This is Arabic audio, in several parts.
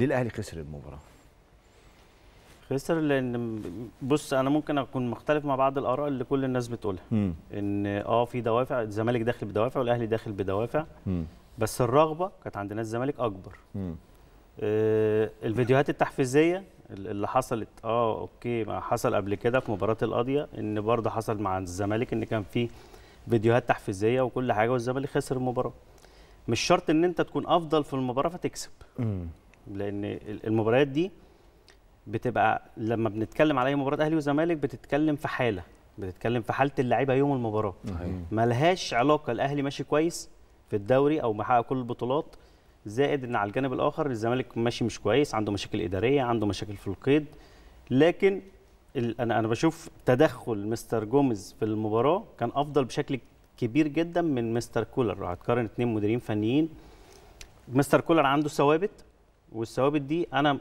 ليه الاهلي خسر المباراه خسر لان بص انا ممكن اكون مختلف مع بعض الاراء اللي كل الناس بتقولها مم. ان اه في دوافع الزمالك داخل بدوافع والاهلي داخل بدوافع مم. بس الرغبه كانت عند ناس الزمالك اكبر آه الفيديوهات التحفيزيه اللي حصلت اه اوكي ما حصل قبل كده في مباراه القاضيه ان برضه حصل مع الزمالك ان كان في فيديوهات تحفيزيه وكل حاجه والزمالك خسر المباراه مش شرط ان انت تكون افضل في المباراه فتكسب مم. لان المباريات دي بتبقى لما بنتكلم على اي مباراه اهلي وزمالك بتتكلم في حاله بتتكلم في حاله اللعيبه يوم المباراه ملهاش علاقه الاهلي ماشي كويس في الدوري او محقق كل البطولات زائد ان على الجانب الاخر الزمالك ماشي مش كويس عنده مشاكل اداريه عنده مشاكل في القيد لكن انا انا بشوف تدخل مستر جوميز في المباراه كان افضل بشكل كبير جدا من مستر كولر هتقارن اثنين مديرين فنيين مستر كولر عنده ثوابت والثوابت دي انا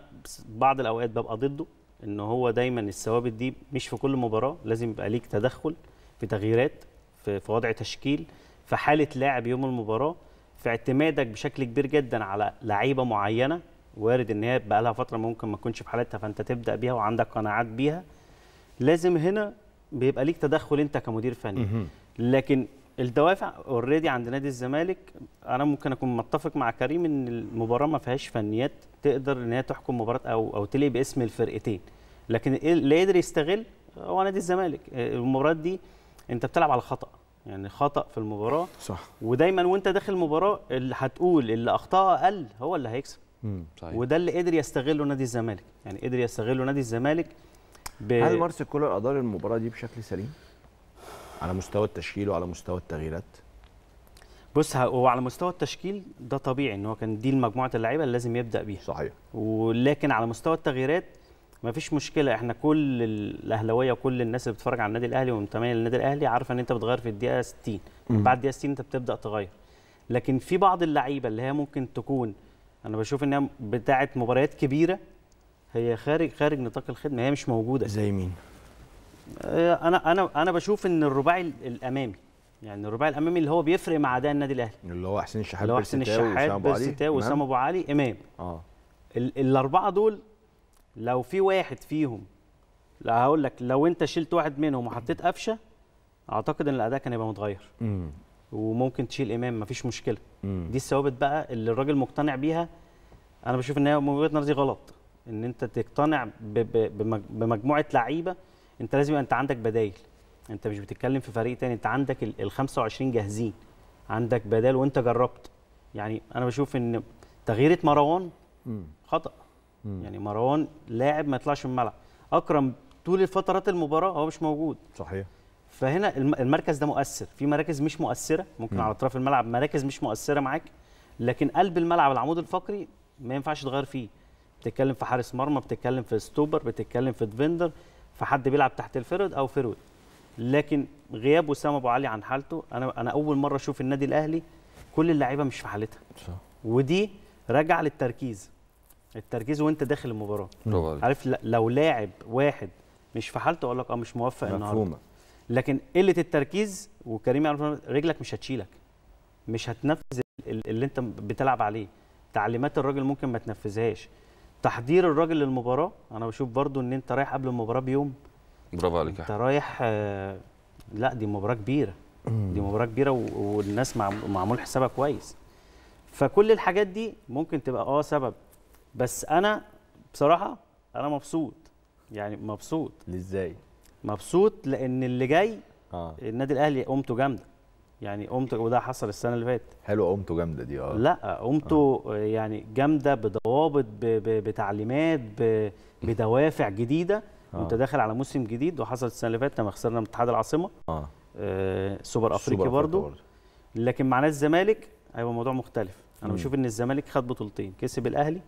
بعض الاوقات ببقى ضده ان هو دايما الثوابت دي مش في كل مباراه لازم يبقى ليك تدخل في تغييرات في, في وضع تشكيل في حاله لاعب يوم المباراه في اعتمادك بشكل كبير جدا على لعيبه معينه وارد ان هي بقى لها فتره ممكن ما تكونش في حالتها فانت تبدا بيها وعندك قناعات بيها لازم هنا بيبقى ليك تدخل انت كمدير فني لكن الدوافع اوريدي عند نادي الزمالك انا ممكن اكون متفق مع كريم ان المباراه ما فيهاش فنيات تقدر ان هي تحكم مباراه او او تلي باسم الفرقتين لكن إيه اللي قدر يستغل هو نادي الزمالك آه، المباريات دي انت بتلعب على خطا يعني خطا في المباراه صح ودايما وانت داخل المباراه اللي هتقول اللي اخطاه اقل هو اللي هيكسب صحيح. وده اللي قدر يستغله نادي الزمالك يعني قدر يستغله نادي الزمالك ب... هل مارسيل كولر ادار المباراه دي بشكل سليم على مستوى التشكيل وعلى مستوى التغييرات بص هو على مستوى التشكيل ده طبيعي ان هو كان دي مجموعه اللعيبه اللي لازم يبدا بيها صحيح ولكن على مستوى التغييرات ما فيش مشكله احنا كل الاهلاويه وكل الناس اللي بتتفرج على النادي الاهلي ومتمانيه للنادي الاهلي عارفه ان انت بتغير في الدقيقه 60 بعد الدقيقه 60 انت بتبدا تغير لكن في بعض اللعيبه اللي هي ممكن تكون انا بشوف انها بتاعه مباريات كبيره هي خارج خارج نطاق الخدمه هي مش موجوده زي مين آه، انا انا انا بشوف ان الرباعي الامامي يعني الرباعي الامامي اللي هو بيفرق مع اداء النادي الاهلي اللي هو حسين الشحات اللي هو حسين الشحات بيرسيتاوي وسام ابو علي امام اه الاربعه دول لو في واحد فيهم لا هقول لك لو انت شلت واحد منهم وحطيت قفشه اعتقد ان الاداء كان هيبقى متغير وممكن تشيل امام مفيش مشكله مم. دي الثوابت بقى اللي الراجل مقتنع بيها انا بشوف ان هي من وجهه نظري غلط ان انت تقتنع بمجموعه لعيبه انت لازم يبقى انت عندك بدايل انت مش بتتكلم في فريق تاني انت عندك ال 25 جاهزين عندك بدال وانت جربت يعني انا بشوف ان تغييره مروان خطا يعني مروان لاعب ما يطلعش من الملعب اكرم طول فترات المباراه هو مش موجود صحيح فهنا المركز ده مؤثر في مراكز مش مؤثره ممكن مم. على اطراف الملعب مراكز مش مؤثره معاك لكن قلب الملعب العمود الفقري ما ينفعش تغير فيه بتتكلم في حارس مرمى بتتكلم في ستوبر بتتكلم في ديفندر فحد بيلعب تحت الفرد او فرود لكن غياب وسام ابو علي عن حالته انا انا اول مره اشوف النادي الاهلي كل اللعيبه مش في حالتها ودي راجعه للتركيز التركيز وانت داخل المباراه عارف لو لاعب واحد مش في حالته اقول لك اه مش موفق النهارده لكن قله التركيز وكريم يعرف رجلك مش هتشيلك مش هتنفذ اللي انت بتلعب عليه تعليمات الراجل ممكن ما تنفذهاش تحضير الراجل للمباراه انا بشوف برضو ان انت رايح قبل المباراه بيوم برافو عليك انت رايح آه، لا دي مباراه كبيره دي مباراه كبيره والناس معمول حسابها كويس فكل الحاجات دي ممكن تبقى اه سبب بس انا بصراحه انا مبسوط يعني مبسوط ازاي مبسوط لان اللي جاي آه. النادي الاهلي قومته جامده يعني قومته وده حصل السنه اللي فاتت حلوه قومته جامده دي اه لا قومته آه. يعني جامده بضوابط بتعليمات بدوافع جديده آه. انت داخل على موسم جديد وحصل السنه اللي فاتت لما خسرنا من اتحاد العاصمه اه, آه سوبر افريقي برضو لكن معناه الزمالك هيبقى الموضوع مختلف انا بشوف ان الزمالك خد بطولتين كسب الاهلي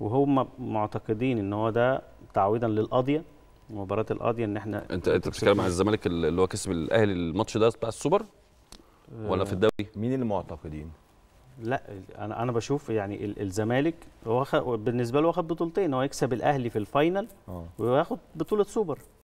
وهم معتقدين ان هو ده تعويضا للقاضيه مباراه القاضيه ان احنا انت انت بتتكلم عن الزمالك اللي هو كسب الاهلي الماتش ده بتاع السوبر ولا في الدوري آه، مين المعتقدين لا انا انا بشوف يعني الزمالك واخد بالنسبه له واخد بطولتين هو يكسب الاهلي في الفاينل آه. وياخد بطوله سوبر